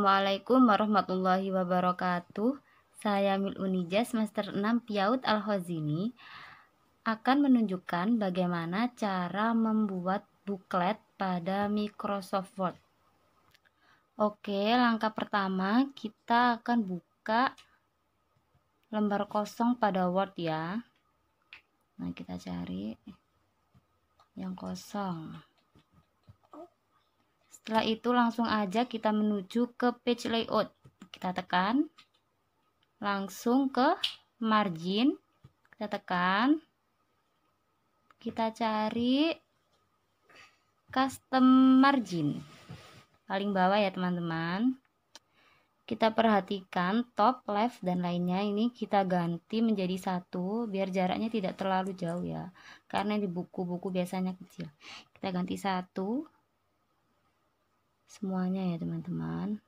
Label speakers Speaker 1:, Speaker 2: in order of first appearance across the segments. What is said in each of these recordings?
Speaker 1: Assalamualaikum warahmatullahi wabarakatuh. Saya Mil Unijas, semester 6 Piaut Al-Hozini akan menunjukkan bagaimana cara membuat buklet pada Microsoft Word. Oke, langkah pertama kita akan buka lembar kosong pada Word ya. Nah, kita cari yang kosong. Setelah itu langsung aja kita menuju ke page layout. Kita tekan. Langsung ke margin. Kita tekan. Kita cari custom margin. Paling bawah ya teman-teman. Kita perhatikan top, left, dan lainnya ini kita ganti menjadi satu biar jaraknya tidak terlalu jauh ya. Karena di buku-buku biasanya kecil. Kita ganti satu semuanya ya teman-teman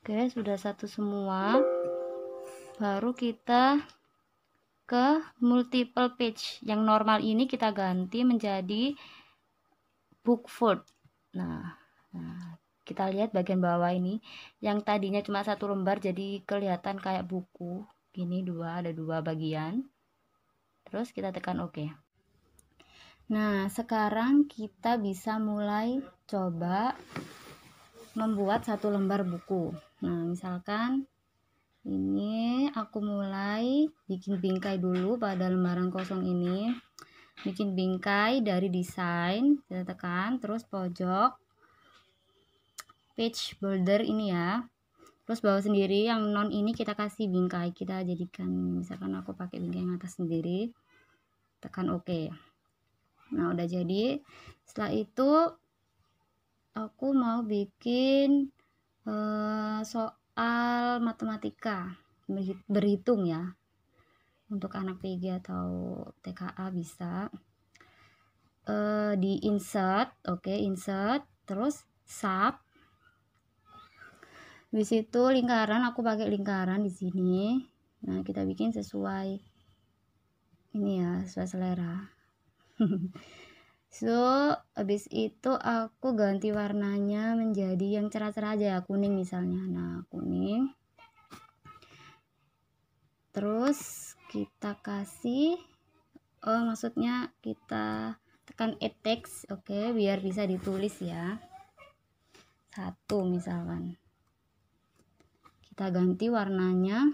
Speaker 1: Oke, sudah satu semua baru kita ke multiple page yang normal ini kita ganti menjadi book fold nah, nah kita lihat bagian bawah ini yang tadinya cuma satu lembar jadi kelihatan kayak buku gini dua ada dua bagian terus kita tekan ok nah sekarang kita bisa mulai coba membuat satu lembar buku nah misalkan ini aku mulai bikin bingkai dulu pada lembaran kosong ini bikin bingkai dari desain kita tekan terus pojok page border ini ya terus bawah sendiri yang non ini kita kasih bingkai kita jadikan misalkan aku pakai bingkai yang atas sendiri tekan oke OK. nah udah jadi setelah itu aku mau bikin uh, so soal matematika berhitung ya untuk anak PG atau TKA bisa e, di insert oke okay, insert terus sub di situ lingkaran aku pakai lingkaran di sini nah kita bikin sesuai ini ya sesuai selera So, habis itu aku ganti warnanya menjadi yang cerah-cerah aja ya, kuning misalnya. Nah, kuning. Terus kita kasih oh maksudnya kita tekan add text, oke, okay, biar bisa ditulis ya. Satu misalkan. Kita ganti warnanya.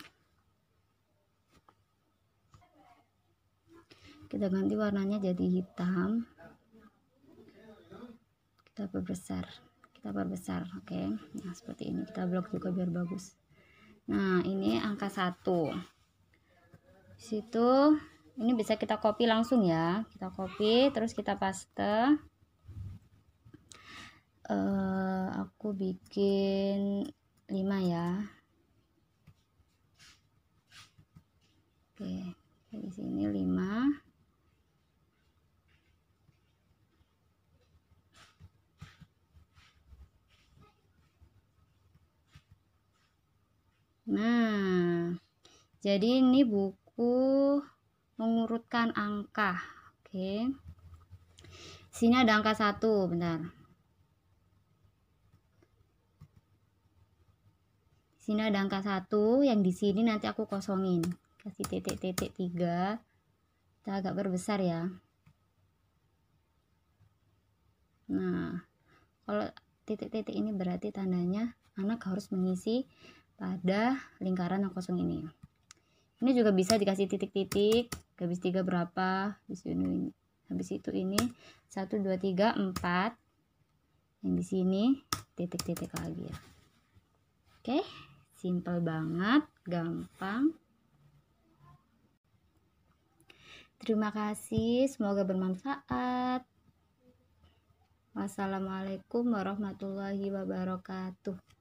Speaker 1: Kita ganti warnanya jadi hitam kita perbesar kita perbesar oke okay? nah seperti ini kita blok juga biar bagus nah ini angka 1 situ ini bisa kita copy langsung ya kita copy terus kita paste uh, aku bikin 5 ya oke okay. di sini 5 jadi ini buku mengurutkan angka oke sini ada angka satu bentar sini ada angka satu yang di sini nanti aku kosongin kasih titik-titik tiga kita agak berbesar ya nah kalau titik-titik ini berarti tandanya anak harus mengisi pada lingkaran yang kosong ini ini juga bisa dikasih titik-titik Habis tiga berapa di sini habis itu ini satu dua tiga empat. yang di sini titik-titik lagi ya oke simple banget gampang terima kasih semoga bermanfaat wassalamualaikum warahmatullahi wabarakatuh